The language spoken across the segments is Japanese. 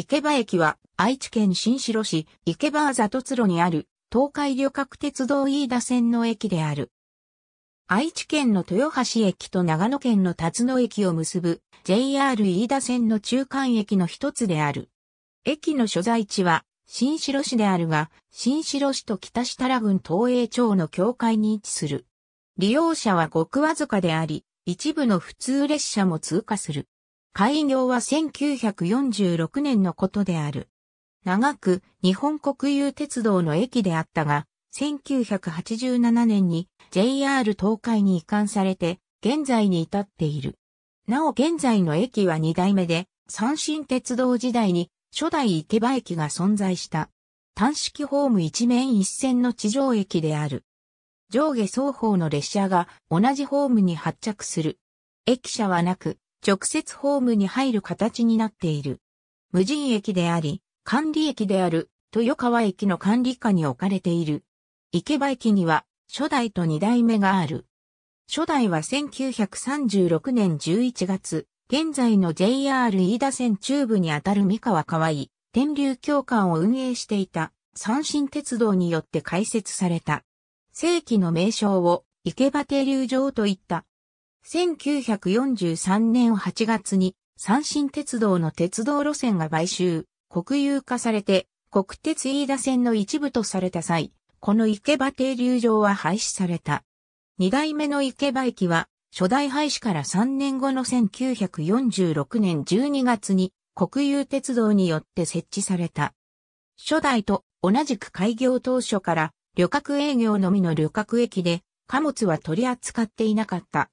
池場駅は愛知県新城市池場里津路にある東海旅客鉄道飯田線の駅である。愛知県の豊橋駅と長野県の辰野駅を結ぶ JR 飯田線の中間駅の一つである。駅の所在地は新城市であるが、新城市と北設楽郡東栄町の境界に位置する。利用者はごくわずかであり、一部の普通列車も通過する。開業は1946年のことである。長く日本国有鉄道の駅であったが、1987年に JR 東海に移管されて、現在に至っている。なお現在の駅は2代目で、三新鉄道時代に初代池場駅が存在した。単式ホーム一面一線の地上駅である。上下双方の列車が同じホームに発着する。駅舎はなく、直接ホームに入る形になっている。無人駅であり、管理駅である豊川駅の管理下に置かれている。池場駅には初代と二代目がある。初代は1936年11月、現在の JR 飯田線中部にあたる三河川井、天竜教官を運営していた三新鉄道によって開設された。正規の名称を池場停留場といった1943年8月に三新鉄道の鉄道路線が買収、国有化されて国鉄飯田線の一部とされた際、この池場停留場は廃止された。二代目の池場駅は初代廃止から3年後の1946年12月に国有鉄道によって設置された。初代と同じく開業当初から旅客営業のみの旅客駅で貨物は取り扱っていなかった。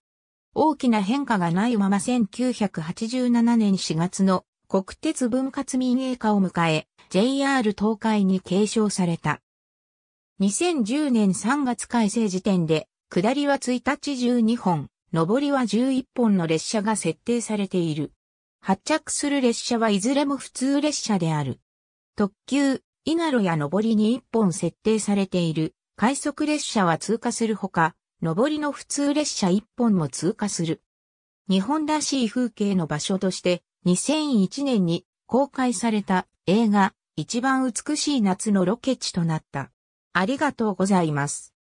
大きな変化がないまま1987年4月の国鉄分割民営化を迎え、JR 東海に継承された。2010年3月改正時点で、下りは1日12本、上りは11本の列車が設定されている。発着する列車はいずれも普通列車である。特急、稲路や上りに1本設定されている快速列車は通過するほか、上りの普通列車1本も通過する。日本らしい風景の場所として、2001年に公開された映画、一番美しい夏のロケ地となった。ありがとうございます。